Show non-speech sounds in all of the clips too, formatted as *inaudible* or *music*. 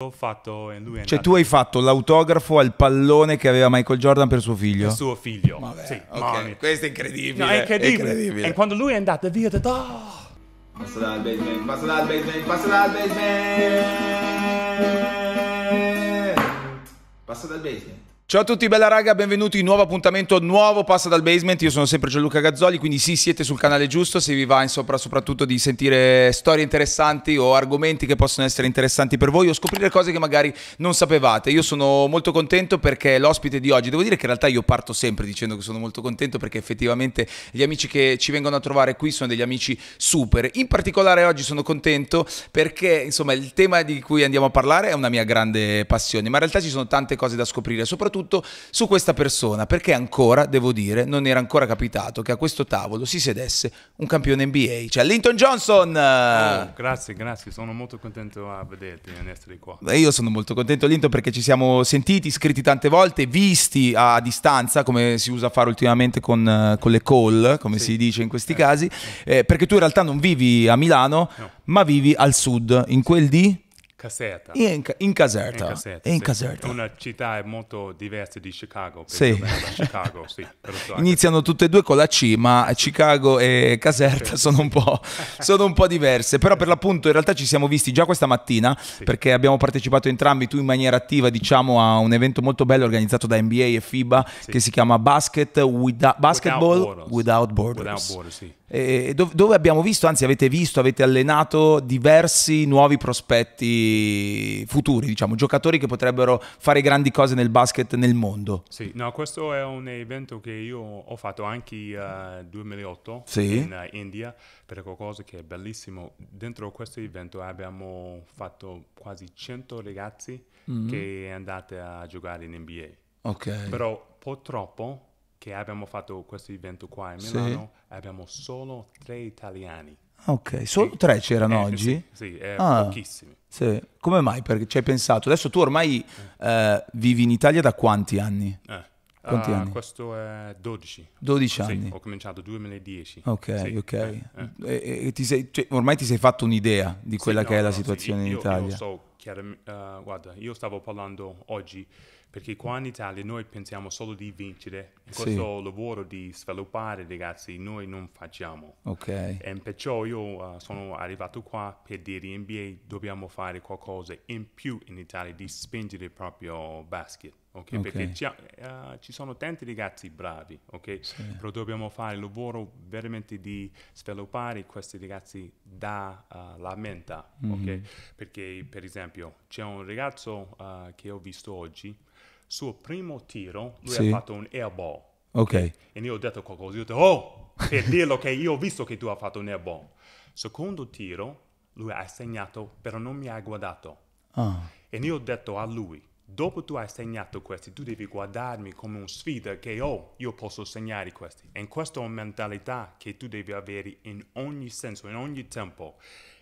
Ho fatto, eh, lui cioè tu hai fatto l'autografo al pallone che aveva Michael Jordan per suo figlio? Per suo figlio, Vabbè, sì, okay. Questo è incredibile. No, è incredibile. incredibile. E quando lui è andato via ho detto... Oh. Passa dal basement, passa dal basement, passa dal basement! Passa dal basement. Ciao a tutti, bella raga, benvenuti, nuovo appuntamento, nuovo Passa dal Basement, io sono sempre Gianluca Gazzoli, quindi sì, siete sul canale giusto, se vi va insopra soprattutto di sentire storie interessanti o argomenti che possono essere interessanti per voi o scoprire cose che magari non sapevate. Io sono molto contento perché l'ospite di oggi, devo dire che in realtà io parto sempre dicendo che sono molto contento perché effettivamente gli amici che ci vengono a trovare qui sono degli amici super. In particolare oggi sono contento perché insomma il tema di cui andiamo a parlare è una mia grande passione, ma in realtà ci sono tante cose da scoprire, soprattutto soprattutto su questa persona, perché ancora, devo dire, non era ancora capitato che a questo tavolo si sedesse un campione NBA, cioè Linton Johnson. Oh, grazie, grazie, sono molto contento a vederti e essere qua. Io sono molto contento Linton perché ci siamo sentiti, scritti tante volte, visti a distanza, come si usa a fare ultimamente con, eh, con le call, come sì. si dice in questi eh, casi, eh, perché tu in realtà non vivi a Milano, no. ma vivi al sud, in quel di... Caseta. In, in Caserta. In, Caserta, in sì. Caserta. Una città molto diversa di Chicago. Sì. *laughs* Chicago sì, Iniziano tutte e due con la C, ma Chicago e Caserta sono un, *laughs* sono, un po', diverse. Però per l'appunto in realtà ci siamo visti già questa mattina perché abbiamo partecipato entrambi, tu in maniera attiva, diciamo, a un evento molto bello organizzato da NBA e FIBA che si chiama Basket Without, Basketball Without Borders. Without Borders. Without Borders dove abbiamo visto, anzi avete visto, avete allenato diversi nuovi prospetti futuri, diciamo, giocatori che potrebbero fare grandi cose nel basket nel mondo. Sì, no, questo è un evento che io ho fatto anche nel uh, 2008 sì. in uh, India per qualcosa che è bellissimo. Dentro questo evento abbiamo fatto quasi 100 ragazzi mm-hmm. che andate a giocare in NBA. Ok. Però purtroppo che abbiamo fatto questo evento qua a Milano sì. abbiamo solo tre italiani. Ok, solo tre c'erano eh, oggi? Sì, sì eh, ah. pochissimi. Sì. Come mai? Perché ci hai pensato? Adesso tu ormai eh, vivi in Italia da quanti anni? Eh. Quanti uh, anni? Questo è 12. 12 sì, anni? ho cominciato nel 2010. Ok, sì, ok. Eh, eh. E, e ti sei, cioè, ormai ti sei fatto un'idea di quella sì, che no, è la no, situazione io, in Italia. Io so chiaramente, uh, guarda, io stavo parlando oggi perché qua in Italia noi pensiamo solo di vincere. Questo sì. lavoro di sviluppare, ragazzi, noi non facciamo. Ok. E perciò io uh, sono arrivato qua per dire in NBA dobbiamo fare qualcosa in più in Italia di spingere proprio basket. Okay? okay. Perché ci, uh, ci, sono tanti ragazzi bravi, ok? Sì. Però dobbiamo fare il lavoro veramente di sviluppare questi ragazzi dalla eh, uh, mente, mm -hmm. ok? Mm-hmm. Perché, per esempio, c'è un ragazzo uh, che ho visto oggi suo primo tiro lui sì. ha fatto un airball. Ok. E io ho detto qualcosa, io ho detto, oh, per *laughs* dirlo che io ho visto che tu hai fatto un airball. Secondo tiro, lui ha segnato, però non mi ha guardato. Ah. E io ho detto a lui, dopo tu hai segnato questi, tu devi guardarmi come un sfida che oh, io posso segnare questi. E questa è una mentalità che tu devi avere in ogni senso, in ogni tempo.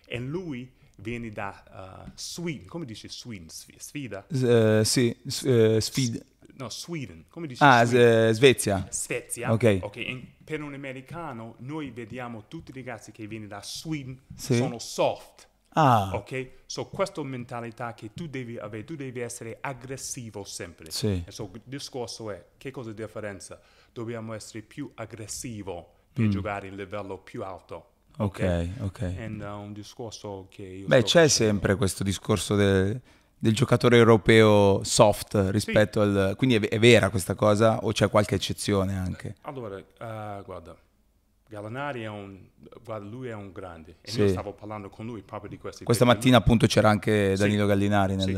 E lui vieni da uh, Sweden, come dice Sweden? Sfida? Uh, sì, S- uh, sfida. No, Sweden, come dice Ah, Sweden? Svezia. Svezia, ok. okay. per un americano noi vediamo tutti i ragazzi che vieni da Sweden sì. sono soft. Ah. Ok? So, questa mentalità che tu devi avere, tu devi essere aggressivo sempre. Sì. So, il discorso è, che cosa è la differenza? Dobbiamo essere più aggressivo per mm. giocare in livello più alto. Ok, ok. And, uh, discorso che io Beh, c'è facendo. sempre questo discorso del, del giocatore europeo soft rispetto sì. al... Quindi è, è, vera questa cosa o c'è qualche eccezione anche? Eh, allora, uh, guarda, Gallinari è un, guarda, lui è un grande e sì. io stavo parlando con lui proprio di questo. Questa mattina lui... appunto c'era anche Danilo sì. Gallinari nel,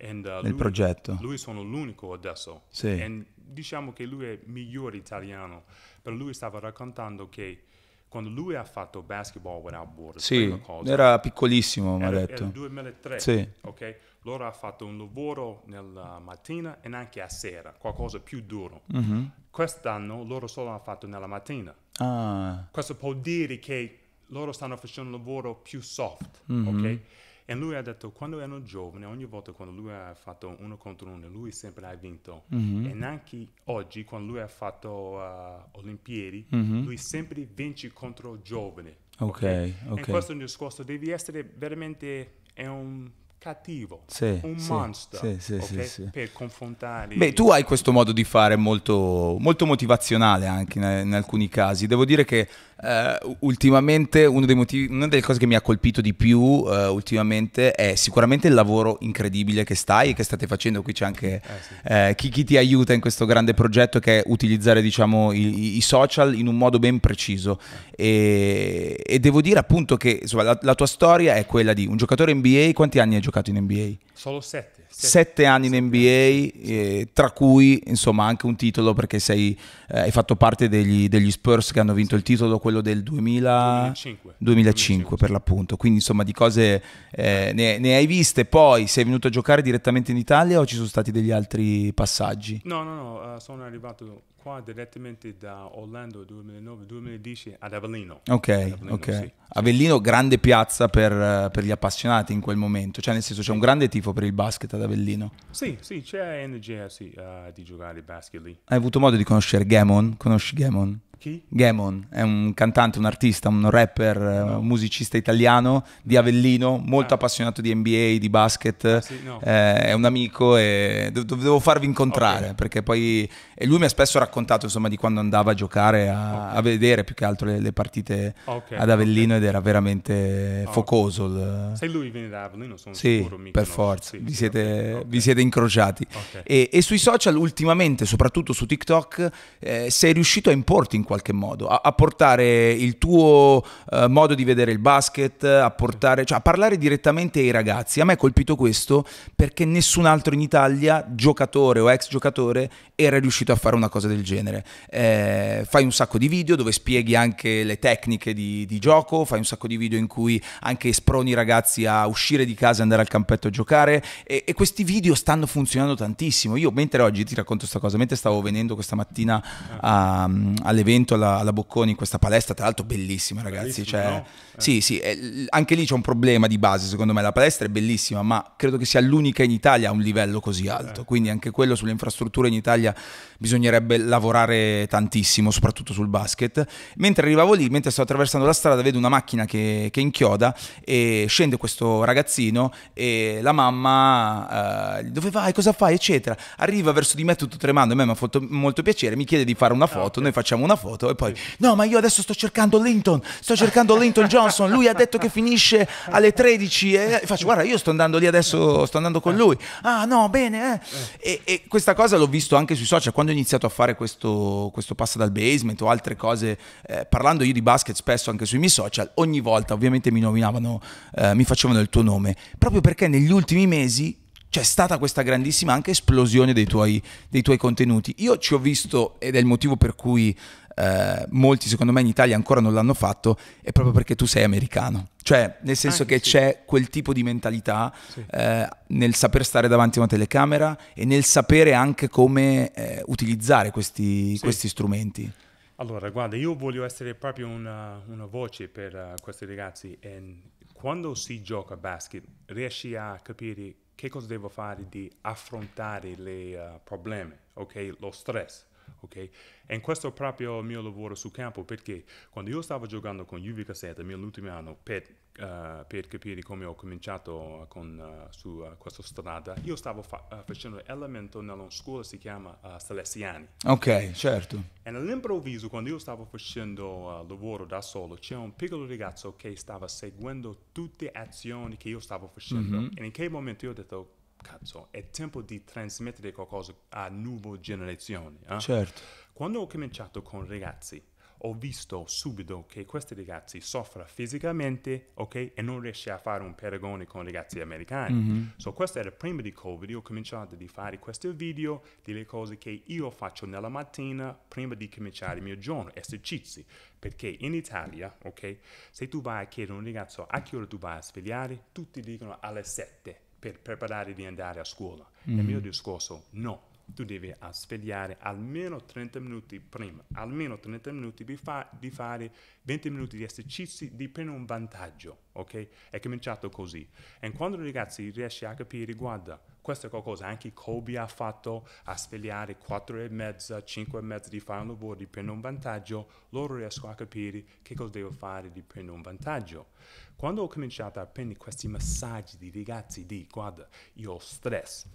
And, uh, nel lui, progetto. Lui sono l'unico adesso. Sì. And diciamo che lui è il migliore italiano, però lui stava raccontando che quando lui ha fatto Basketball Without Borders, sì, era piccolissimo, mi ha detto. Era il 2003, sì. ok? Loro ha fatto un lavoro nella mattina e anche a sera, qualcosa più duro. Mm-hmm. Quest'anno loro solo hanno fatto nella mattina. Ah. Questo può dire che loro stanno facendo un lavoro più soft, mm-hmm. ok? E lui ha detto, quando ero giovane, ogni volta quando lui ha fatto uno contro uno, lui sempre ha vinto. Mm-hmm. E anche oggi, quando lui ha fatto uh, Olimpiadi, mm-hmm. lui sempre vince contro giovani. Ok, ok. E questo è un discorso, devi essere veramente... È un cattivo, sì, un sì, monster, sì, okay? per confrontare... Beh, tu hai questo modo di fare molto, molto motivazionale anche in, in, alcuni casi. Devo dire che eh, ultimamente motivi, una delle cose che mi ha colpito di più eh, ultimamente è sicuramente il lavoro incredibile che stai e che state facendo. Qui c'è anche eh, eh chi, chi, ti aiuta in questo grande progetto che è utilizzare diciamo, i, i social in un modo ben preciso. E, e devo dire appunto che insomma, la, la tua storia è quella di un giocatore NBA, quanti anni hai giocato? giocato in NBA. Solo sette. Sette, sette anni sette. in NBA, eh, tra cui insomma anche un titolo perché sei, eh, hai fatto parte degli, degli, Spurs che hanno vinto il titolo, quello del 2000... 2005. 2005 per l'appunto. Quindi insomma di cose eh, ne, ne, hai viste. Poi sei venuto a giocare direttamente in Italia o ci sono stati degli altri passaggi? No, no, no, eh, sono arrivato qua direttamente da Orlando 2009-2010 ad Avellino. Ok, Avellino, ok. Sì. Avellino, grande piazza per, eh, per, gli appassionati in quel momento, cioè nel senso c'è un grande tifo per il basket ad Avellino. Sì, sì, c'è energia sì, uh, di giocare basket lì. Hai avuto modo di conoscere Gamon? Conosci Gamon? Chi? Gamon è un cantante, un artista, un rapper, eh, no. un musicista italiano di Avellino, molto ah. appassionato di NBA, di basket. Ah, sì, no. eh, è un amico e do- dovevo farvi incontrare okay. perché poi. E lui mi ha spesso raccontato insomma di quando andava a giocare, a, okay. a vedere più che altro le, le partite okay, ad Avellino ed era veramente focoso. Il... Sai, lui viene da Avellino, sono sì, sicuro. Per forza, sì, vi, siete, vi, siete, incrociati. E, e, sui social ultimamente, soprattutto su TikTok, eh, sei riuscito a importi in qualche modo, a, a portare il tuo uh, modo di vedere il basket, a, portare, cioè, a parlare direttamente ai ragazzi. A me è colpito questo perché nessun altro in Italia, giocatore o ex giocatore, era riuscito a fare una cosa del genere. Eh, fai un sacco di video dove spieghi anche le tecniche di, di, gioco, fai un sacco di video in cui anche sproni i ragazzi a uscire di casa e andare al campetto a giocare e, e, questi video stanno funzionando tantissimo. Io mentre oggi ti racconto questa cosa, mentre stavo venendo questa mattina a, ah. ehm, all'evento alla, alla, Bocconi in questa palestra, tra l'altro bellissima ragazzi, cioè, no? eh. sì sì, eh, anche lì c'è un problema di base secondo me, la palestra è bellissima ma credo che sia l'unica in Italia a un livello così alto, eh. quindi anche quello sulle infrastrutture in Italia Italia bisognerebbe lavorare tantissimo, soprattutto sul basket. Mentre arrivavo lì, mentre sto attraversando la strada, vedo una macchina che, che inchioda e scende questo ragazzino e la mamma, eh, dove vai, cosa fai, eccetera. Arriva verso di me tutto tremando, a me mi ha fatto molto piacere, mi chiede di fare una ah, foto, okay. noi facciamo una foto e poi, sì. no, ma io adesso sto cercando Linton, sto cercando Linton Johnson, lui ha detto che finisce alle 13 e faccio, guarda, io sto andando lì adesso, sto andando con eh. lui. Ah no, bene. Eh. eh. E, e questa cosa l'ho visto anche sui social, quando ho iniziato a fare questo, questo passo dal basement o altre cose, eh, parlando io di basket spesso anche sui miei social, ogni volta ovviamente mi nominavano, eh, mi facevano il tuo nome, proprio perché negli ultimi mesi c'è stata questa grandissima anche esplosione dei tuoi, dei tuoi, contenuti. Io ci ho visto, ed è il motivo per cui eh, molti secondo me in Italia ancora non l'hanno fatto, è proprio perché tu sei americano. Cioè, nel senso Anche che sì. c'è quel tipo di mentalità sì. eh, nel saper stare davanti a una telecamera e nel sapere anche come eh, utilizzare questi, sì. questi, strumenti. Allora, guarda, io voglio essere proprio una, una voce per uh, questi ragazzi. E ehm, quando si gioca a basket, riesci a capire che cosa devo fare di affrontare i uh, eh, problemi, ok? Lo stress, ok? E questo è proprio il mio lavoro sul campo perché quando io stavo giocando con Juve Cassetta nell'ultimo anno per, uh, per, capire come ho cominciato con, uh, su uh, questa strada, io stavo fa- facendo elemento nella scuola che si chiama Salesiani. Ok, certo. E all'improvviso quando io stavo facendo lavoro da solo c'era un piccolo ragazzo che stava seguendo tutte le azioni che io stavo facendo mm-hmm. e in quel momento io ho detto cazzo, è tempo di trasmettere qualcosa a nuove generazioni. Eh? Certo. Quando ho cominciato con ragazzi, ho visto subito che questi ragazzi soffrono fisicamente, ok? E non riesce a fare un paragone con i ragazzi americani. Mm-hmm. So, questo era prima di Covid, ho cominciato a fare questo video delle cose che io faccio nella mattina prima di cominciare il mio giorno, esercizi. Perché in Italia, ok? Se tu vai a chiedere a un ragazzo a che ora tu vai a svegliare, tutti dicono alle 7 per preparare di andare a scuola. Mm-hmm. Il mio discorso, no, tu devi ah, svegliare almeno 30 minuti prima, almeno 30 minuti di, fa, di fare 20 minuti di esercizi di prendere un vantaggio, ok? È cominciato così. E quando i ragazzi riesci a capire, guarda, questo è qualcosa anche Kobe ha fatto, a svegliare 4 e mezza, 5 e mezza di fare un lavoro, di prendere un vantaggio, loro riescono a capire che cosa devo fare di prendere un vantaggio. Quando ho cominciato a prendere questi messaggi di ragazzi di, guarda, io ho stress,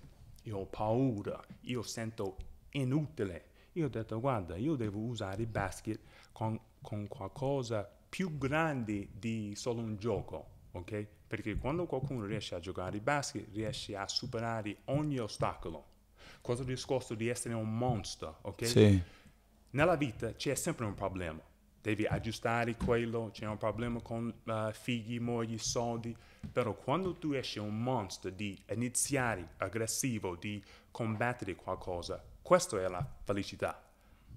io ho paura, io sento inutile. Io ho detto, guarda, io devo usare il basket con, con qualcosa più grande di solo un gioco, ok? Perché quando qualcuno riesce a giocare il basket, riesce a superare ogni ostacolo. Cosa discorso di essere un monster, ok? Sì. Nella vita c'è sempre un problema devi aggiustare quello, c'è un problema con uh, figli, mogli, soldi, però quando tu esci un monster di iniziare aggressivo, di combattere qualcosa, questa è la felicità,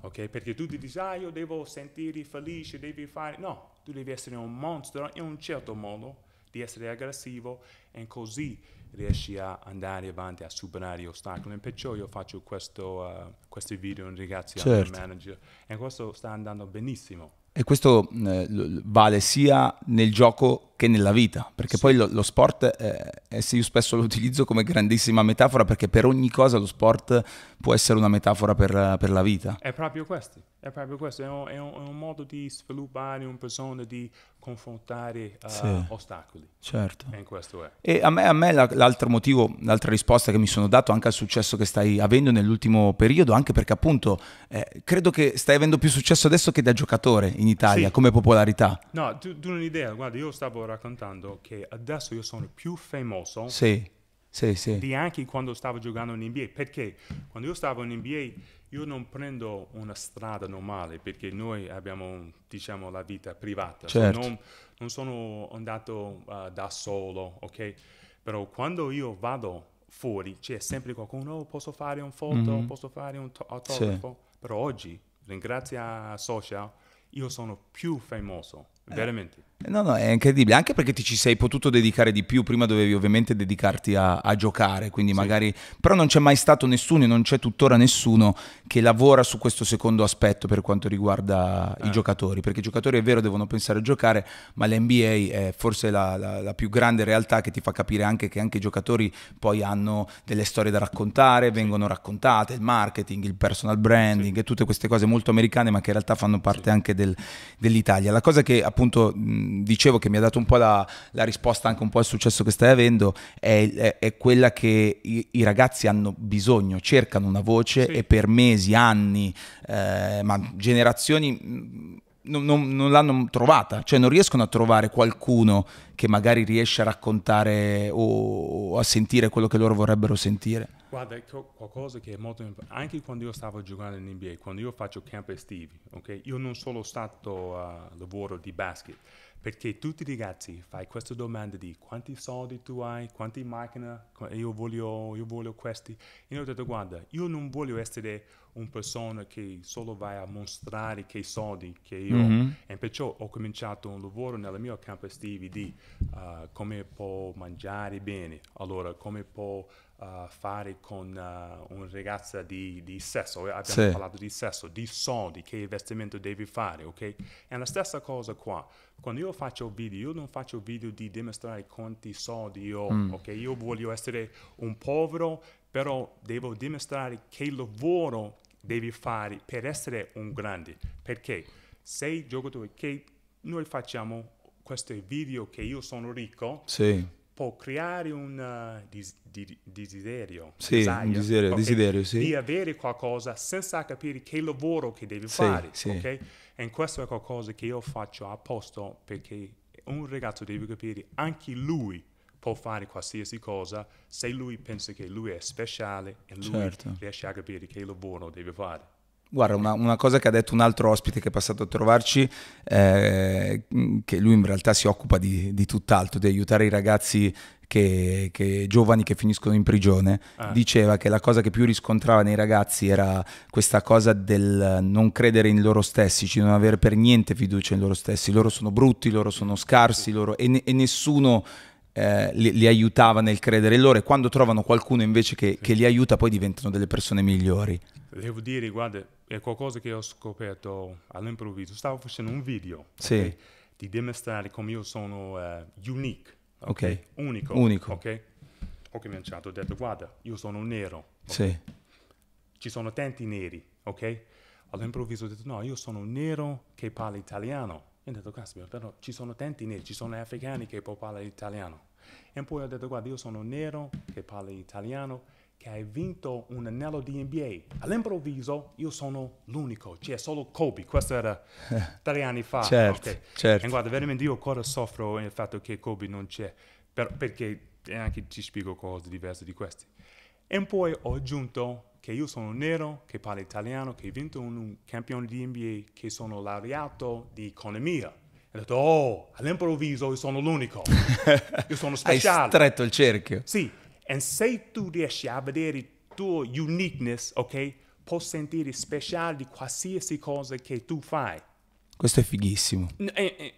ok? Perché tu ti dici, ah io devo sentire felice, devi fare... No, tu devi essere un monster in un certo modo, di essere aggressivo e così riesci a andare avanti, a superare gli ostacoli. E perciò io faccio questo, uh, questi video in ragazzi certo. al manager e questo sta andando benissimo. E questo eh, vale sia nel gioco che nella vita, perché sì. poi lo, lo sport, eh, io spesso lo utilizzo come grandissima metafora, perché per ogni cosa lo sport può essere una metafora per, per la vita. È proprio questo, è proprio questo, è un, è un, è un modo di sviluppare una persona, di confrontare uh, sì. ostacoli. Certo. E, e a me, a me la, l'altro motivo, l'altra risposta che mi sono dato anche al successo che stai avendo nell'ultimo periodo, anche perché appunto eh, credo che stai avendo più successo adesso che da giocatore in Italia, sì. come popolarità. No, tu, tu non hai idea, guarda, io stavo raccontando che adesso io sono più famoso sì, sì, sì. di anche quando stavo giocando in NBA, perché quando io stavo in NBA io non prendo una strada normale, perché noi abbiamo, diciamo, la vita privata, certo. non, non, sono andato uh, da solo, ok? Però quando io vado fuori c'è sempre qualcuno, oh, posso fare un foto, mm-hmm. posso fare un to- autografo, sì. però oggi, ringrazio a social, io sono più famoso, eh. veramente. Eh, no, no, è incredibile, anche perché ti ci sei potuto dedicare di più, prima dovevi ovviamente dedicarti a, a giocare, quindi sì. magari... però non c'è mai stato nessuno e non c'è tuttora nessuno che lavora su questo secondo aspetto per quanto riguarda ah. i eh. giocatori, perché i giocatori è vero devono pensare a giocare, ma l'NBA è forse la, la, la, più grande realtà che ti fa capire anche che anche i giocatori poi hanno delle storie da raccontare, vengono raccontate, il marketing, il personal branding sì. e tutte queste cose molto americane, ma che in realtà fanno parte sì. anche del, dell'Italia. La cosa che appunto dicevo che mi ha dato un po' la, la risposta anche un po' al successo che stai avendo, è, è, è quella che i, i, ragazzi hanno bisogno, cercano una voce sì. e per mesi, anni, eh, ma generazioni... Mm, non, non, non, l'hanno trovata, cioè non riescono a trovare qualcuno che magari riesce a raccontare o, o a sentire quello che loro vorrebbero sentire. Guarda, qualcosa che è molto importante, anche quando io stavo giocando in NBA, quando io faccio camp estivi, okay, io non sono stato a uh, lavoro di basket, perché tutti i ragazzi fai questa domanda di quanti soldi tu hai, quante macchine, io voglio, io voglio questi. E io ho detto, guarda, io non voglio essere una persona che solo vai a mostrare che soldi che io mm-hmm. ho. E perciò ho cominciato un lavoro nella mia campo estivi di uh, come può mangiare bene, allora come può uh, fare con uh, un ragazzo di, di sesso, eh, abbiamo sì. parlato di sesso, di soldi, che investimento devi fare, ok? È la stessa cosa qua. Quando io faccio video, io non faccio video di dimostrare quanti soldi io ho, mm. ok? Io voglio essere un povero, però devo dimostrare che lavoro devi fare per essere un grande. Perché se sei giocatore che noi facciamo questo video che io sono ricco, sì può creare un eh, dis- di- desiderio, sì, desire, desiderio, okay? desiderio sì. di avere qualcosa senza capire che lavoro che devi sì, fare. Okay? E questo è qualcosa che io faccio apposta perché un ragazzo deve capire anche lui può fare qualsiasi cosa se lui pensa che lui è speciale e lui certo. riesce a capire che lavoro deve fare. Guarda, una, una, cosa che ha detto un altro ospite che è passato a trovarci, eh, che lui in realtà si occupa di, di tutt'altro, di aiutare i ragazzi che, che, giovani che finiscono in prigione, ah. diceva che la cosa che più riscontrava nei ragazzi era questa cosa del non credere in loro stessi, cioè non avere per niente fiducia in loro stessi, loro sono brutti, loro sono scarsi, loro, e, ne, e nessuno eh, li, li, aiutava nel credere in loro e quando trovano qualcuno invece che, sì. che, li aiuta poi diventano delle persone migliori. Devo dire, guarda, è qualcosa che ho scoperto all'improvviso. Stavo facendo un video sì. okay, di dimostrare come io sono uh, unique, okay? Okay. unico. unico. Okay? Ho cominciato, ho detto, guarda, io sono nero. Sì. Ci sono tanti neri, ok? All'improvviso ho detto, no, io sono nero che parla italiano. E ho detto, caspita, però ci sono tanti neri, ci sono africani che parlano italiano e poi ho detto, guarda, io sono nero, che parla italiano, che hai vinto un anello di NBA. All'improvviso io sono l'unico, c'è cioè solo Kobe, questo era *laughs* tre anni fa. certo, okay. certo. E guarda, veramente io ancora soffro il fatto che Kobe non c'è, per, perché anche ti spiego cose diverse di queste. E poi ho aggiunto che io sono nero, che parla italiano, che ho vinto un, un campione di NBA, che sono laureato di economia ho detto, oh, all'improvviso io sono l'unico, *laughs* io sono speciale. Hai stretto il cerchio. Sì, e se tu riesci a vedere il tuo uniqueness, ok, puoi sentire speciale di qualsiasi cosa che tu fai. Questo è fighissimo. E, e, eh, eh,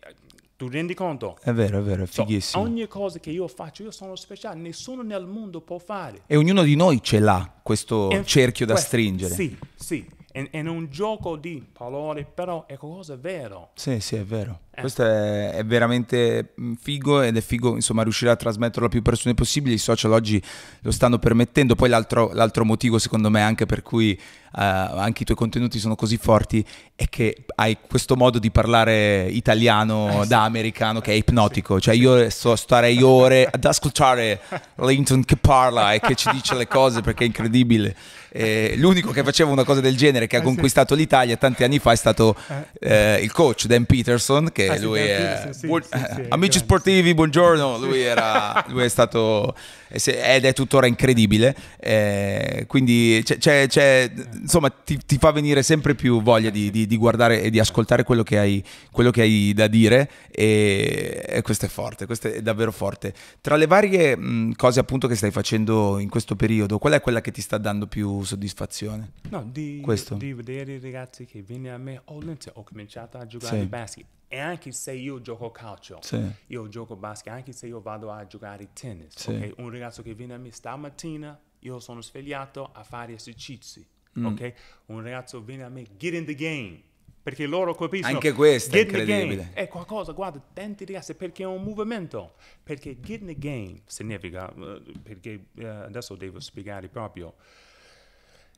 tu rendi conto? È vero, è vero, è fighissimo. So, ogni cosa che io faccio, io sono speciale, nessuno nel mondo può fare. E ognuno di noi ce l'ha, questo e cerchio da stringere. Sì, sì, è, un gioco di parole, però è cosa vero. Sì, sì, è vero. Eh. Questo è, è, veramente mm, figo ed è figo insomma, riuscire a trasmetterlo a più persone possibile, I social oggi lo stanno permettendo. Poi l'altro, l'altro motivo, secondo me, anche per cui uh, anche i tuoi contenuti sono così forti è che hai questo modo di parlare italiano eh, da americano che è ipnotico. Cioè, sì, cioè, io so, starei ore ad ascoltare Linton che parla e che ci dice le cose perché è incredibile. Eh, l'unico che faceva una cosa del genere che ha eh, conquistato l'Italia tanti anni fa è stato il coach Dan Peterson che eh, lui è... *laughs* Amici sportivi, buongiorno, lui, era, lui è stato *laughs* ed è tuttora incredibile. Eh, quindi c'è, c'è, c'è, insomma, ti, ti, fa venire sempre più voglia di, di, di guardare e di ascoltare quello che hai, quello che hai da dire e, e, questo è forte, questo è davvero forte. Tra le varie mh, cose appunto che stai facendo in questo periodo, qual è quella che ti sta dando più soddisfazione? No, di, di vedere i ragazzi che vengono a me, oh, ho cominciato a giocare sì. basket e anche se io gioco calcio, sì. io gioco basket, anche se io vado a giocare tennis, sì. okay? un ragazzo che viene a me stamattina, io sono svegliato a fare esercizi, mm. ok? Un ragazzo viene a me, get in the game, perché loro capiscono. Anche questo è incredibile. È qualcosa, guarda, tanti ragazzi, perché è un movimento, perché get in the game significa, eh, perché eh, adesso devo spiegare proprio,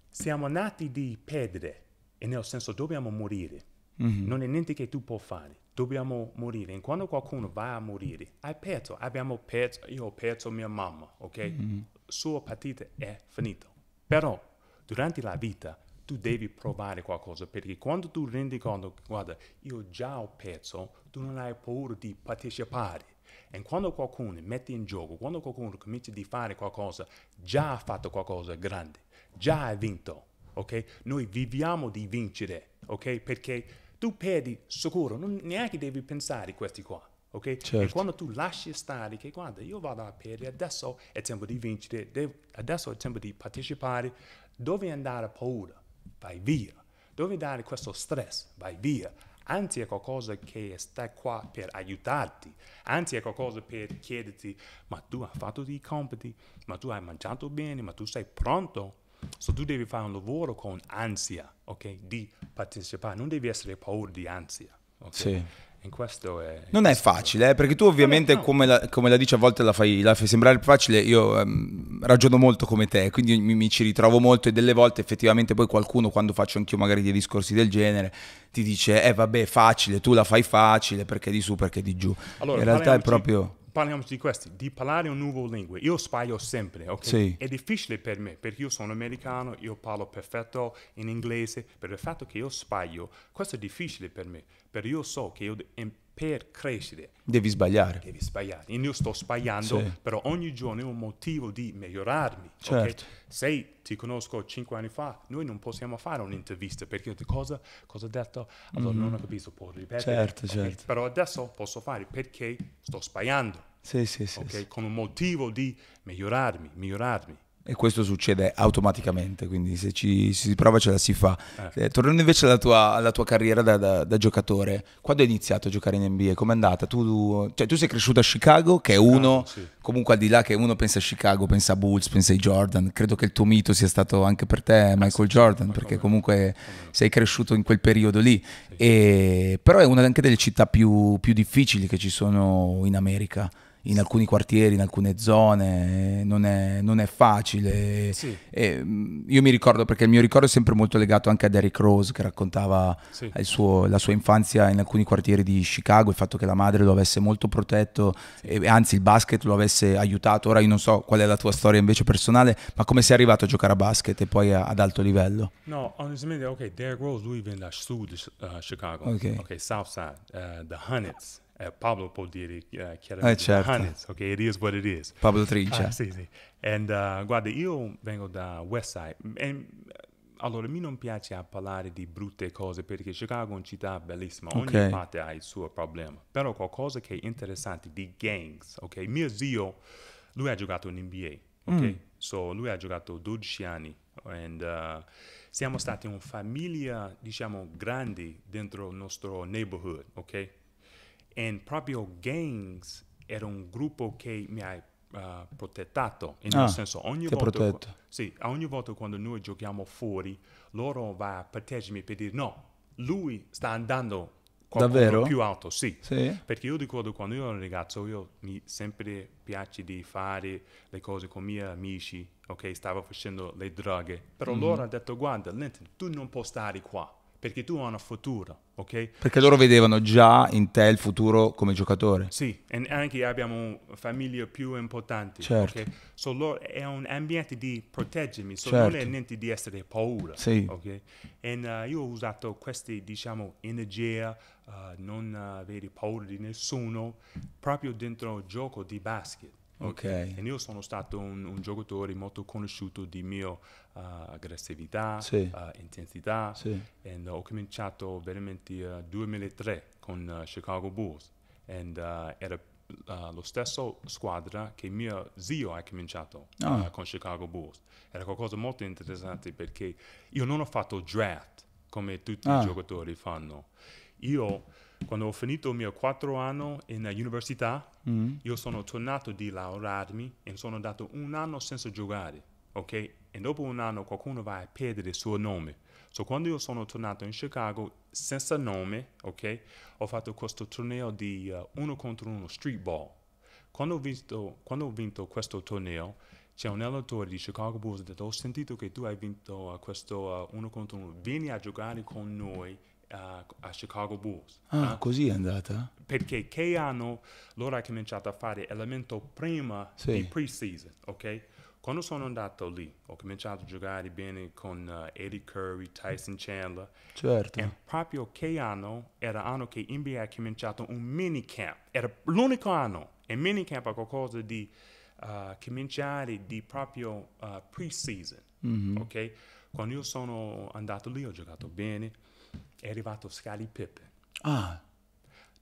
siamo nati di perdere, e nel senso dobbiamo morire. Mm-hmm. Non è niente che tu puoi fare. Dobbiamo morire. E quando qualcuno va a morire, hai perso. Abbiamo perso, io ho perso mia mamma, ok? Mm-hmm. Sua partita è finita. Però, durante la vita, tu devi provare qualcosa, perché quando tu rendi conto, guarda, io già ho perso, tu non hai paura di partecipare. E quando qualcuno mette in gioco, quando qualcuno comincia a fare qualcosa, già ha fatto qualcosa grande, già ha vinto, ok? Noi viviamo di vincere, ok? Perché tu perdi sicuro, non neanche devi pensare questi qua. Ok? Certo. E quando tu lasci stare che guarda, io vado a perdere, adesso è tempo di vincere, devo, adesso è tempo di partecipare, dove andare a paura? Vai via. Dove dare questo stress? Vai via. Anzi è qualcosa che sta qua per aiutarti, anzi è qualcosa per chiederti, ma tu hai fatto dei compiti, ma tu hai mangiato bene, ma tu sei pronto So tu devi fare un lavoro con ansia, ok? Di partecipare, non devi essere paura di ansia. Okay? Sì. È non è facile, eh, perché tu ovviamente, no, Come, la, come, la, dici, a volte la fai, la fai sembrare facile, io ehm, ragiono molto come te, quindi mi, mi, ci ritrovo molto e delle volte effettivamente poi qualcuno, quando faccio anch'io magari dei discorsi del genere, ti dice, eh vabbè, facile, tu la fai facile, perché di su, perché di giù. Allora, In realtà è proprio parliamo di questi, di parlare una nuova lingua. Io sbaglio sempre, ok? Sì. È difficile per me perché io sono americano, io parlo perfetto in inglese, per il fatto che io sbaglio, questo è difficile per me, perché io so che io per crescere devi sbagliare. Devi sbagliare. io sto sbagliando, sì. però ogni giorno è un motivo di migliorarmi. Certo. Okay? Se ti conosco cinque anni fa, noi non possiamo fare un'intervista perché cosa, cosa ho detto? Allora mm. non ho capito, può ripetere. Certo, okay? certo. Però adesso posso fare perché sto sbagliando. Sì, sì, sì, okay? Con un motivo di migliorarmi, migliorarmi e questo succede automaticamente, quindi se ci si prova ce la si fa. Eh. eh. tornando invece alla tua, alla tua carriera da, da, da, giocatore, quando hai iniziato a giocare in NBA, com'è andata? Tu, cioè, tu sei cresciuto a Chicago, che è uno, ah, sì. comunque al di là che uno pensa a Chicago, pensa a Bulls, pensa ai Jordan, credo che il tuo mito sia stato anche per te eh, Michael sì, Jordan, sì, perché comunque sei cresciuto in quel periodo lì, e, però è una anche delle città più, più difficili che ci sono in America in alcuni quartieri, in alcune zone, eh, non è, non è facile. Sì. E, mm, io mi ricordo, perché il mio ricordo è sempre molto legato anche a Derrick Rose che raccontava sì. suo, la sua infanzia in alcuni quartieri di Chicago, il fatto che la madre lo avesse molto protetto e anzi il basket lo avesse aiutato. Ora io non so qual è la tua storia invece personale, ma come sei arrivato a giocare a basket e poi a, ad alto livello? No, onestamente, ok, Derrick Rose lui viene da sud uh, eh, Chicago, ok, south side, uh, eh, the Hunnets eh, Pablo può dire eh, chiaramente, eh certo. Hannes, ok, it is what it is. Pablo Trincia. Ah, sì, sì. And, uh, guarda, io vengo da Westside, and, allora, mi non piace parlare di brutte cose perché Chicago è una città bellissima, ogni okay. parte ha il suo problema. Però qualcosa che è interessante di gangs, ok? Mio zio, lui ha giocato in NBA, ok? Mm. So, lui ha giocato 12 anni and, uh, siamo stati una famiglia, diciamo, grande dentro il nostro neighborhood, ok? e proprio gangs era un gruppo che mi ha uh, protettato, in ah, senso ogni volta, sì, ogni volta quando noi giochiamo fuori loro va a proteggermi per dire no, lui sta andando Davvero? più alto, sì. sì. Perché io ricordo quando io ero ragazzo, io mi sempre piace di fare le cose con i miei amici, ok? Stavo facendo le droghe. Però mm-hmm. loro hanno detto, guarda, Linton, tu non puoi stare qua perché tu hai un futuro, ok? Perché loro vedevano già in te il futuro come giocatore. Sì, e anche abbiamo famiglie più importanti, certo. ok? So è un ambiente di proteggermi, so certo. non è certo. niente di essere paura, sì. ok? E uh, io ho usato questa, diciamo, energia, uh, eh, non avere eh, paura di nessuno, proprio dentro il gioco di basket. Okay. E io sono stato un, un, giocatore molto conosciuto di mia uh, eh, aggressività, sì. uh, intensità. Sì. And, uh, ho cominciato veramente nel 2003 con Chicago Bulls. And, era Uh, lo stesso squadra che mio zio ha cominciato oh. uh, con Chicago Bulls. Era qualcosa molto interessante perché io non ho fatto draft come tutti ah. i giocatori fanno. Io, quando ho finito i miei quattro anni in università, Mm. Io sono tornato di laurearmi e sono andato un anno senza giocare, ok? E dopo un anno qualcuno va a perdere il suo nome. So, quando io sono tornato in Chicago senza nome, ok? Ho fatto questo torneo di uh, uno contro uno, street ball. Quando ho, vinto, quando ho vinto questo torneo, c'è un allenatore di Chicago Bulls che ha detto, ho sentito che tu hai vinto uh, questo uh, uno contro uno, vieni a giocare con noi a, a Chicago Bulls. Ah, eh? così è andata? Perché che anno loro hanno cominciato a fare elemento prima sì. di pre-season, ok? Quando sono andato lì, ho cominciato a giocare bene con uh, Eddie Curry, Tyson Chandler. Certo. E proprio che anno era l'anno che NBA ha cominciato un minicamp. Era l'unico anno. E minicamp è qualcosa di uh, cominciare di proprio uh, pre-season, mm-hmm. ok? Quando io sono andato lì ho giocato bene è arrivato Scali Pippen. Ah.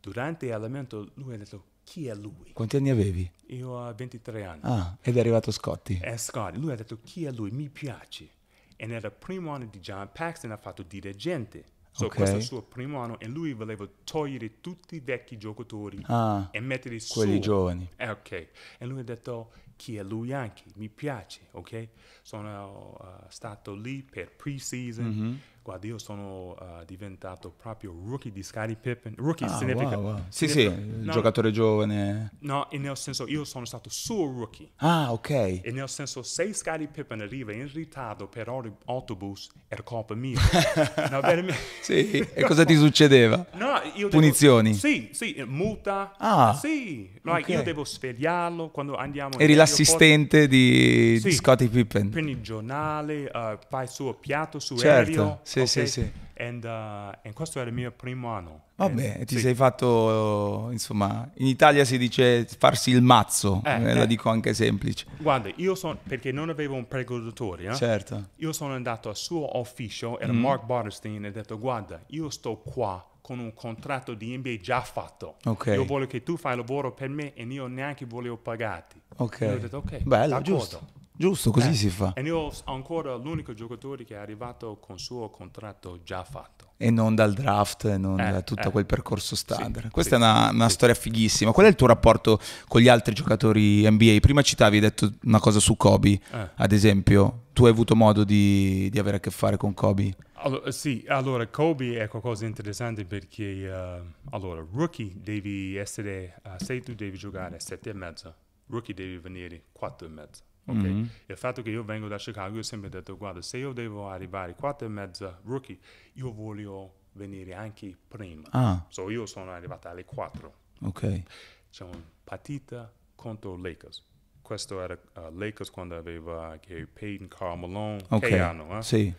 Durante l'allenamento lui ha detto chi è lui? Quanti anni avevi? Io ho 23 anni. Ah, ed è arrivato Scotty. È Scotty. Lui ha detto chi è lui? Mi piace. E nel primo anno di John Paxton ha fatto dirigente. So, okay. Questo è il suo primo anno e lui voleva togliere tutti i vecchi giocatori ah, e mettere su quelli giovani. Eh, ok. E lui ha detto chi è lui anche, mi piace, ok? Sono uh, stato lì per pre-season, mm-hmm. guarda io sono uh, diventato proprio rookie di Scottie Pippen, rookie ah, significa... Wow, wow. Sì, sì, no, giocatore giovane. No, nel senso io sono stato suo rookie. Ah, ok. E nel senso se Scottie Pippen arriva in ritardo per autobus è colpa mia. *laughs* no, veramente... Sì, e cosa ti succedeva? No, io Punizioni? Devo, sì, sì, multa. Ah, sì. No, okay. Io devo svegliarlo quando andiamo... E rilassarlo assistente di, sì, di Scottie Pippen. Prendi giornale, uh, eh, fai il suo piatto su certo, aereo. Sì, okay? sì, sì. E uh, questo era il mio primo anno. Vabbè, and, eh, ti sì. sei fatto, insomma, in Italia si dice farsi il mazzo, eh, eh, eh. dico anche semplice. Guarda, io sono, perché non avevo un precursore, eh? certo. io sono andato al suo ufficio, era mm. Mark Barnstein, e ho detto, guarda, io sto qua con un contratto di NBA già fatto. Okay. Io voglio che tu fai lavoro per me e io neanche volevo pagarti. Ok. E ho detto ok, Bello, giusto. Giusto, così eh, si fa. E io sono ancora l'unico giocatore che è arrivato con il suo contratto già fatto. E non dal draft, non eh, da tutto eh. quel percorso standard. Sì, Questa sì, è una, una sì. storia fighissima. Qual è il tuo rapporto con gli altri giocatori NBA? Prima citavi, hai detto una cosa su Kobe, eh. ad esempio. Tu hai avuto modo di, di, avere a che fare con Kobe? Allora, eh, sì, allora Kobe è qualcosa di interessante perché, uh, allora, rookie devi essere, uh, se tu devi giocare a sette e mezza, rookie devi venire quattro e mezza Okay? Mm-hmm. Il fatto che io vengo da Chicago, io ho sempre detto, guarda, se io devo arrivare quattro e mezza rookie, io voglio venire anche prima. Ah. So io sono arrivato alle 4. Ok. C'è una partita contro Lakers. Questo era uh, Lakers quando aveva Gary Payton, Carl Malone, okay. che anno, eh? Sì.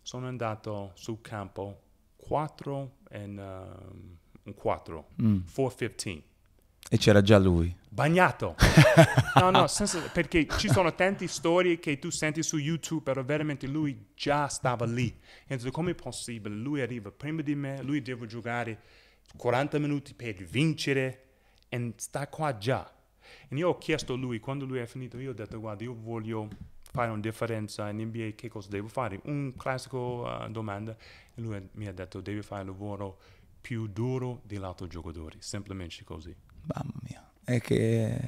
Sono andato sul campo 4 e um, 4, mm. 4.15. E c'era già lui. Bagnato. *laughs* No, no, senza, perché ci sono tante storie che tu senti su YouTube, però veramente lui già stava lì. E dico, com'è possibile? Lui arriva prima di me, lui deve giocare 40 minuti per vincere e sta qua già. E io ho chiesto a lui, quando lui è finito, io ho detto, guarda, io voglio fare una differenza in NBA, che cosa devo fare? Un classico uh, domanda. E lui mi ha detto, devi fare il lavoro più duro dell'altro giocatore, semplicemente così mamma mia, è che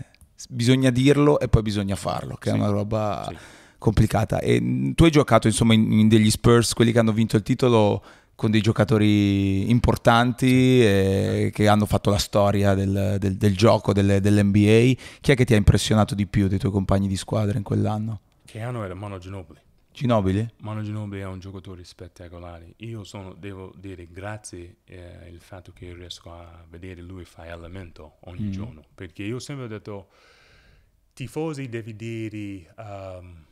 bisogna dirlo e poi bisogna farlo, che sì. è una roba sì. complicata. E mm, tu hai giocato insomma in, in, degli Spurs, quelli che hanno vinto il titolo con dei giocatori importanti eh, che hanno fatto la storia del, del, del gioco, delle, dell'NBA. Chi è che ti ha impressionato di più dei tuoi compagni di squadra in quell'anno? Che Keanu e Mono Ginobili. Ginobili? Manu Ginobili è un giocatore spettacolare. Io sono, devo dire grazie eh, il fatto che riesco a vedere lui fare allenamento ogni mm. giorno. Perché io sempre ho detto, tifosi devi dire... Um,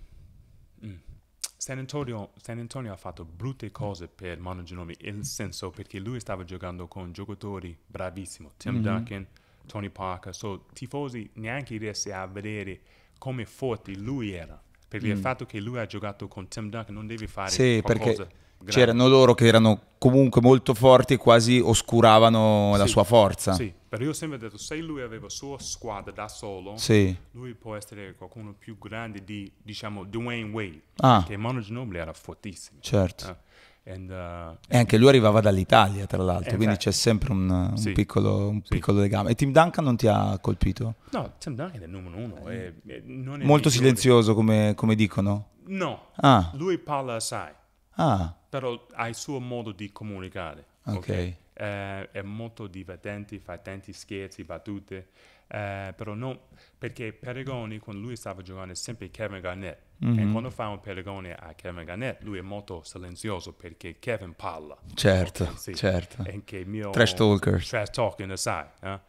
San Antonio, San Antonio, ha fatto brutte cose per Manu Ginobili, nel senso perché lui stava giocando con giocatori bravissimi, Tim mm-hmm. Duncan, Tony Parker, so tifosi neanche riesce a vedere come forte lui era per mm. il fatto che lui ha giocato con Tim Duncan non deve fare sì, qualcosa. Perché... Grande. C'erano loro che erano comunque molto forti e quasi oscuravano sì, la sua forza. Sì, però io ho sempre detto, se lui aveva la sua squadra da solo, sì. lui può essere qualcuno più grande di, diciamo, Dwayne Wade, ah. che Mono Ginobili era fortissimo. Certo. Eh? Uh, e anche lui arrivava dall'Italia, tra l'altro, eh, quindi c'è sempre un, un, sì, piccolo, un sì. piccolo, legame. E Tim Duncan non ti ha colpito? No, Tim Duncan è il numero uno. È, è, Molto silenzioso, come, come, dicono? No, ah. lui parla assai, ah. però ha il suo modo di comunicare. Ok. okay? Eh, è molto divertente, fa tanti scherzi, battute, eh, però no, perché Perigoni, quando lui stava giocando, è sempre Kevin Garnett Mm-hmm. E quando fa un paragone a Kevin Garnett, lui è molto silenzioso perché Kevin parla. Certo, sì. certo. E che mio trash talker. Trash talking assai. Eh?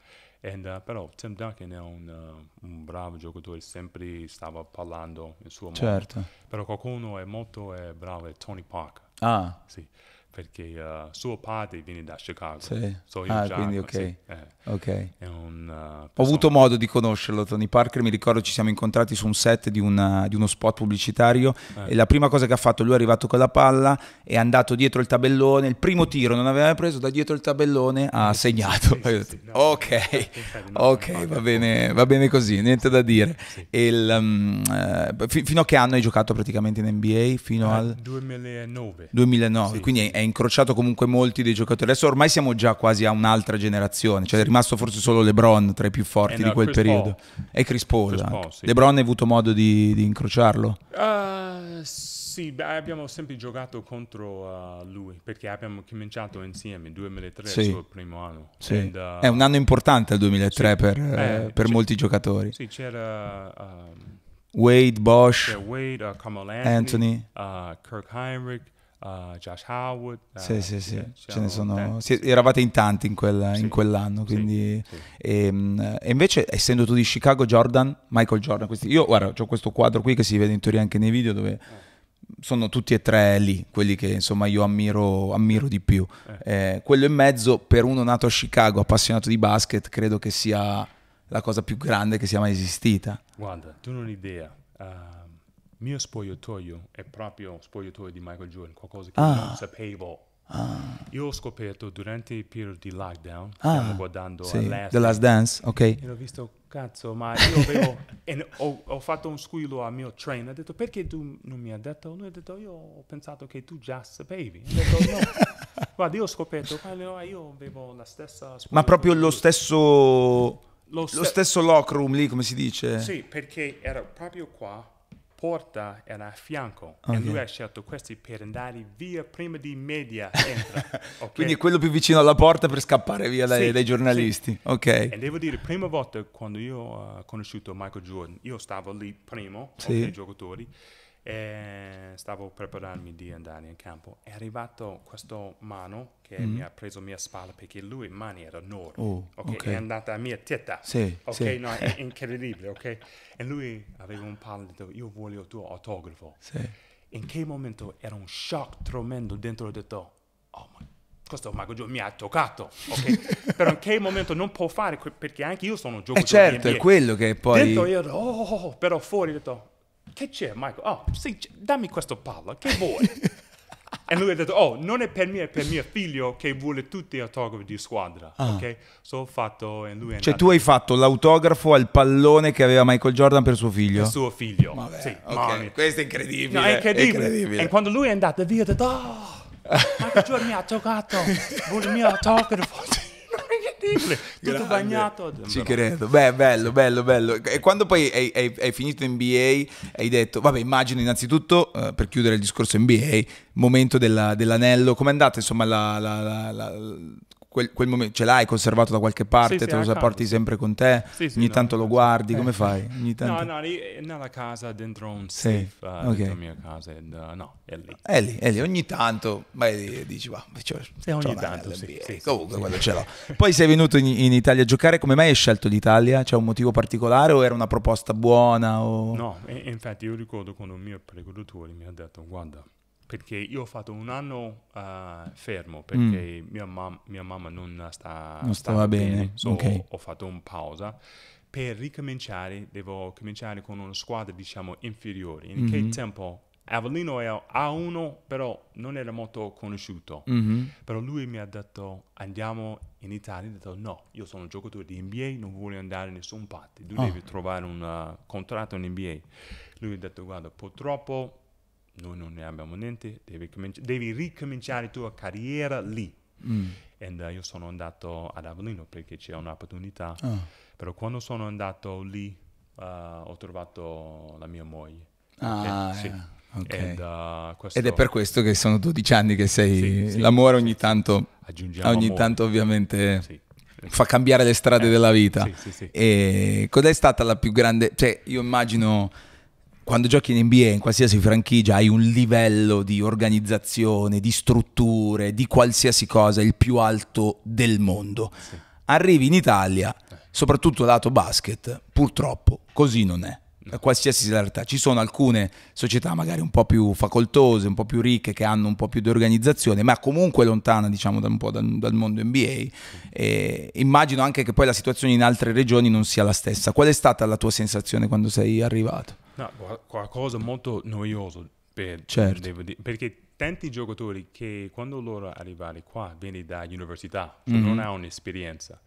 And, uh, però Tim Duncan è un, uh, un, bravo giocatore, sempre stava parlando in suo modo. Certo. Però qualcuno è molto eh, bravo, è Tony Parker. Ah. Sì perché uh, suo padre viene da Chicago. Sì. So ah, già, quindi ok. Sì, eh, okay. Un, uh, Ho avuto modo di conoscerlo, Tony Parker, mi ricordo ci siamo incontrati su un set di, una, di uno spot pubblicitario eh. e la prima cosa che ha fatto, lui è arrivato con la palla, è andato dietro il tabellone, il primo tiro non aveva preso, da dietro il tabellone ha eh, segnato. Sì, no, ok, *laughs* ok, va bene, va bene così, niente da dire. Il, um, mm, uh, f- fino a che anno hai giocato praticamente in NBA? Fino al 2009. 2009, quindi è incrociato comunque molti dei giocatori. Adesso ormai siamo già quasi a un'altra generazione, cioè è rimasto forse solo LeBron tra i più forti eh di quel Chris periodo. Paul. E Chris Paul. Chris Paul sì. LeBron hai avuto modo di, di incrociarlo? Uh, sì, beh, abbiamo sempre giocato contro uh, lui perché abbiamo cominciato insieme nel 2003, sì. il suo primo anno. Sì. And, uh, è un anno importante il 2003 sì. per, eh, per molti giocatori. Sì, c'era... Um, Wade, Bosch, Wade, Anthony, Anthony Kirk Heinrich, uh, Josh Howard. sì, uh, sì, sì, ce ne sono... Sì, eravate in tanti in, quel, sì. in quell'anno, quindi... Sì, e, ehm, e, invece, essendo tu di Chicago, Jordan, Michael Jordan, questi, io guarda, ho questo quadro qui che si vede in teoria anche nei video dove... Sono tutti e tre lì, quelli che insomma io ammiro, ammiro di più. Eh. Eh, quello in mezzo, per uno nato a Chicago, appassionato di basket, credo che sia la cosa più grande che sia mai esistita. Guarda, tu non hai idea. Uh mio spogliatoio è proprio spogliatoio di Michael Jordan, qualcosa che ah. non sapevo. Ah. Io ho scoperto durante il periodo di lockdown, ah. stiamo guardando sì. Last The Last Dance, ok. E ho visto, cazzo, ma io avevo, *laughs* ho, ho, fatto un squillo al mio trainer, ha detto, perché tu non mi hai detto? Lui ha detto, io ho pensato che tu già sapevi. Ho detto, no. *laughs* Guarda, io ho scoperto, io avevo la stessa... Ma proprio lo stesso... Lo, st- lo stesso locker room lì, come si dice? Sì, perché era proprio qua porta era a fianco okay. e lui ha scelto questi per andare via prima di media entra. *laughs* Okay? Quindi quello più vicino alla porta per scappare via dai, sì, dai giornalisti. Sì. Ok. E devo dire, prima volta quando io ho conosciuto Michael Jordan, io stavo lì primo, sì. i giocatori. E stavo per preparandomi di andare in campo. È arrivato questo mano che mm. mi ha preso mia spalla perché lui mani era nord. Oh, okay? okay? È andata a mia tetta Sì, ok, sì. no, è *laughs* incredibile, ok? E lui aveva un palo detto, io voglio il tuo autografo. Sì. In che momento era un shock tremendo dentro, ho detto, oh my questo Mago Joe mi ha toccato, ok? *laughs* Però in che momento non può fare, perché anche io sono un gioco eh certo, è quello che poi... Dentro io, oh, oh, oh, però fuori ho detto, che c'è Michael? Oh, sì, dammi questo palla, che vuoi? *laughs* e lui ha detto, oh, non è per me, è per mio figlio che vuole tutti gli autografi di squadra. Ah. Ok? So fatto e lui è Cioè tu hai fatto l'autografo al pallone che aveva Michael Jordan per suo figlio? Per suo figlio, Vabbè, sì. Okay. Questo è incredibile. No, è incredibile. incredibile. E quando lui è andato via ha detto, oh, Michael Jordan mi ha toccato, *laughs* vuole il mio autografo incredibile, *laughs* tutto Grande. bagnato. Ci credo, beh, bello, bello, bello. E quando poi hai, hai, hai finito NBA hai detto, vabbè, immagino innanzitutto, uh, per chiudere il discorso NBA, momento della, dell'anello, com'è andata insomma la, la, la, la quel, quel momento ce l'hai conservato da qualche parte, sì, te sì, lo porti sempre con te, sì, ogni no, tanto lo guardi, come fai? Tanto... No, no, lì, nella casa, dentro un safe, sì. Uh, eh, okay. mia casa, ed, uh, no, è lì. È lì, è lì, ogni tanto, beh, dici, va, cioè, sì, ogni tanto, comunque quando ce l'ho. Poi sei venuto in, in, Italia a giocare, come mai hai scelto l'Italia? C'è un motivo particolare o era una proposta buona? O... No, e, infatti io ricordo quando il mio precuratore mi ha detto, guarda, perché io ho fatto un anno uh, fermo perché mm. mia, mam- mia, mamma non, sta, non stava bene, bene. So, okay. ho fatto un pausa. Per ricominciare devo cominciare con una squadra diciamo inferiore, in mm-hmm. che tempo Avellino è A1 però non era molto conosciuto, mm-hmm. però lui mi ha detto andiamo in Italia, ho detto no, io sono un giocatore di NBA, non voglio andare in nessun parte, tu oh. devi trovare un uh, contratto in NBA. Lui ha detto guarda purtroppo noi non ne abbiamo niente, devi, cominci- devi ricominciare la tua carriera lì. Mm. E uh, io sono andato ad Avellino perché c'è un'opportunità, oh. però quando sono andato lì uh, ho trovato la mia moglie. Ah, e, eh, sì. yeah. okay. And, uh, questo... Ed è per questo che sono 12 anni che sei... Sì, sì, L'amore ogni tanto, Aggiungiamo ogni amore. tanto ovviamente fa cambiare le strade eh, della vita. E cos'è stata la più grande... Cioè, io immagino quando giochi in NBA, in qualsiasi franchigia, hai un livello di organizzazione, di strutture, di qualsiasi cosa, il più alto del mondo. Sì. Arrivi in Italia, eh. soprattutto lato basket, purtroppo così non è no. qualsiasi realtà. Ci sono alcune società magari un po' più facoltose, un po' più ricche, che hanno un po' più di organizzazione, ma comunque lontana diciamo da un po' dal, dal mondo NBA. E immagino anche che poi la situazione in altre regioni non sia la stessa. Qual è stata la tua sensazione quando sei arrivato? No, qualcosa molto noioso, per, certo. devo dire, perché tanti giocatori che quando loro arrivano qua, vieni dall'università, cioè mm-hmm. non hanno un'esperienza,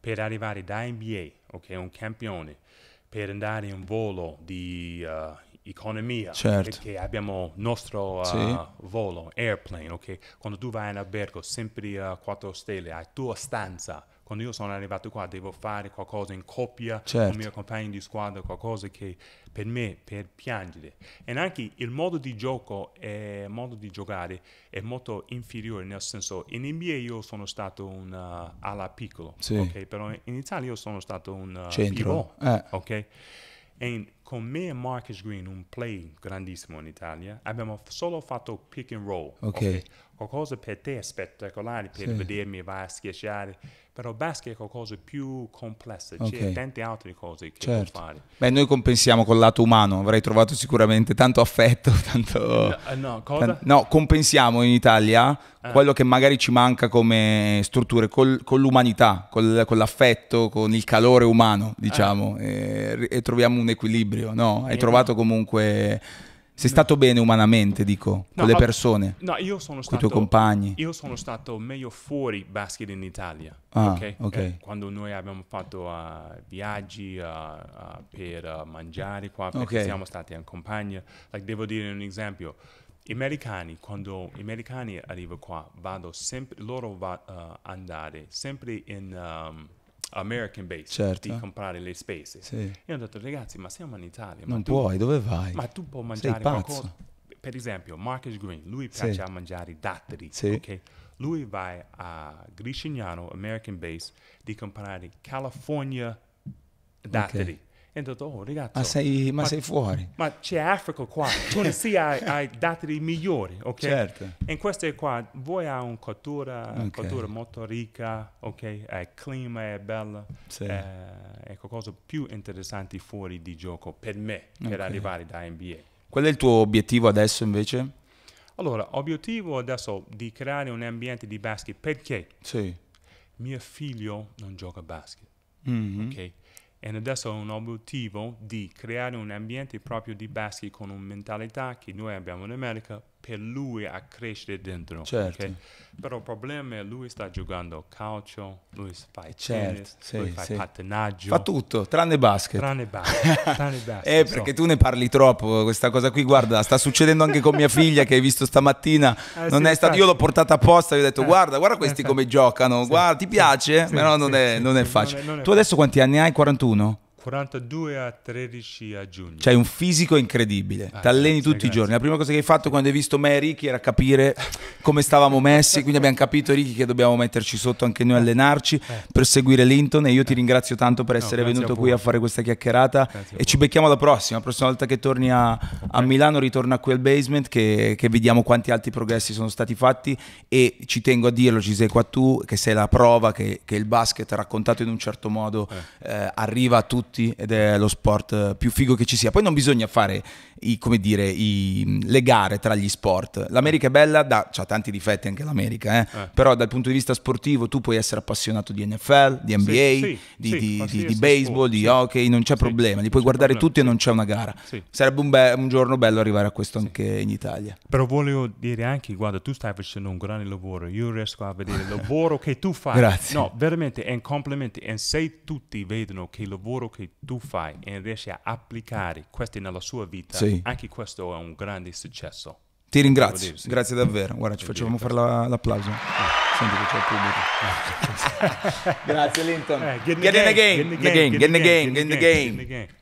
per arrivare da NBA, ok, un campione, per andare in volo di uh, economia, certo. perché abbiamo il nostro uh, sì. volo, airplane, ok? Quando tu vai in albergo, sempre a uh, 4 stelle, hai tua stanza quando io sono arrivato qua devo fare qualcosa in coppia certo. con il mio compagno di squadra, qualcosa che per me, per piangere. E anche il modo di gioco e il modo di giocare è molto inferiore, nel senso in NBA io sono stato un uh, ala piccolo, sì. okay? però in Italia io sono stato un uh, Centro. pivot, eh. ok? E con me e Marcus Green, un play grandissimo in Italia, abbiamo solo fatto pick and roll. Okay. Okay? Qualcosa per te è spettacolare, per sì. vedermi vai a schiacciare però basket è qualcosa di più complesso, okay. c'è tante altre cose che certo. puoi fare. Beh, noi compensiamo col lato umano, avrei trovato sicuramente tanto affetto, *laughs* tanto... No, no, tan- no compensiamo in Italia ah. quello che magari ci manca come strutture, col, con l'umanità, col, con l'affetto, con il calore umano, diciamo, ah. e, e, troviamo un equilibrio, no? Hai yeah. trovato comunque sei stato bene umanamente, dico, no, con le persone, no, io sono stato, con i tuoi compagni. Io sono stato meglio fuori basket in Italia. Ah, okay? Okay. Eh, quando noi abbiamo fatto uh, viaggi uh, uh, per mangiare qua, perché okay. siamo stati in compagnia. Like, devo dire un esempio. gli americani, quando gli americani arrivano qua, vado sempre, loro va, andare sempre in... Um, American based certo. di comprare le spese. Sì. Io ho detto, ragazzi, ma siamo in Italia. Non tu, puoi, dove vai? Ma tu puoi mangiare qualcosa. Per esempio, Marcus Green, lui piace sì. a mangiare datteri, sì. okay? Lui va a Gricignano, American Base, di comprare California datteri. Okay. E ho detto, oh ragazzo. Ma sei, ma ma, sei fuori. Ma c'è Africa qua, Tunisia ha, i dati migliori, ok? Certo. E queste qua, voi ha una cultura, okay. cultura molto ricca, ok? Il eh, clima è bello, sì. eh, è qualcosa più interessante fuori di gioco per me, okay. per arrivare da NBA. Qual è il tuo obiettivo adesso invece? Allora, obiettivo adesso di creare un ambiente di basket perché sì. mio figlio non gioca a basket, mm-hmm. ok? E adesso ho un obiettivo di creare un ambiente proprio di basket con una mentalità che noi abbiamo in America, per lui a crescere dentro. Certo. Okay? Però il problema è che lui sta giocando a calcio, lui fa certo, tennis, sì, lui fa sì. pattinaggio. Fa tutto, tranne basket. Tranne basket. *laughs* tranne basket eh, so. perché tu ne parli troppo, questa cosa qui, guarda, sta succedendo anche con mia figlia che hai visto stamattina. Eh, non sì, è stato, io l'ho portata apposta, gli ho detto eh, guarda, guarda questi eh, come giocano, guarda, ti piace? Però non, è, non è facile. Non è, non è tu adesso quanti anni hai? 41? 42 a 13 a giugno. C'hai un fisico incredibile, ah, alleni tutti grazie. i giorni. La prima cosa che hai fatto quando hai visto me e Ricky era capire come stavamo messi, quindi abbiamo capito Ricky che dobbiamo metterci sotto anche noi, eh, allenarci eh. per seguire Linton e io ti eh. ringrazio tanto per essere no, venuto a qui a fare questa chiacchierata grazie e ci becchiamo alla prossima, la prossima volta che torni a, okay. a Milano ritorna qui al basement che, che, vediamo quanti altri progressi sono stati fatti e ci tengo a dirlo, ci sei qua tu che sei la prova che, che il basket raccontato in un certo modo eh. Eh, arriva a tutti tutti ed è lo sport eh, più figo che ci sia. Poi non bisogna fare i, come dire, i, le gare tra gli sport. L'America è bella, da, ha tanti difetti anche l'America, eh? Eh. però dal punto di vista sportivo tu puoi essere appassionato di NFL, di NBA, sì, sì, di, sì, di, di, baseball, di hockey, non c'è problema, li puoi guardare problema, tutti e non c'è una gara. Sarebbe un, be- un, giorno bello arrivare a questo anche in Italia. Però volevo dire anche, guarda, tu stai facendo un grande lavoro, io riesco a vedere il lavoro che tu fai. Grazie. No, veramente è un complimento e se tutti vedono che il lavoro che tu fai e riesci a applicare questo nella sua vita, sì. Anche questo è un grande successo. Ti ringrazio, sì. grazie davvero. Guarda, ci facevamo fare la, l'applauso. Ah. Senti che c'è il pubblico. *laughs* grazie Linton. Eh, get, in the game, get in the game, get in the game.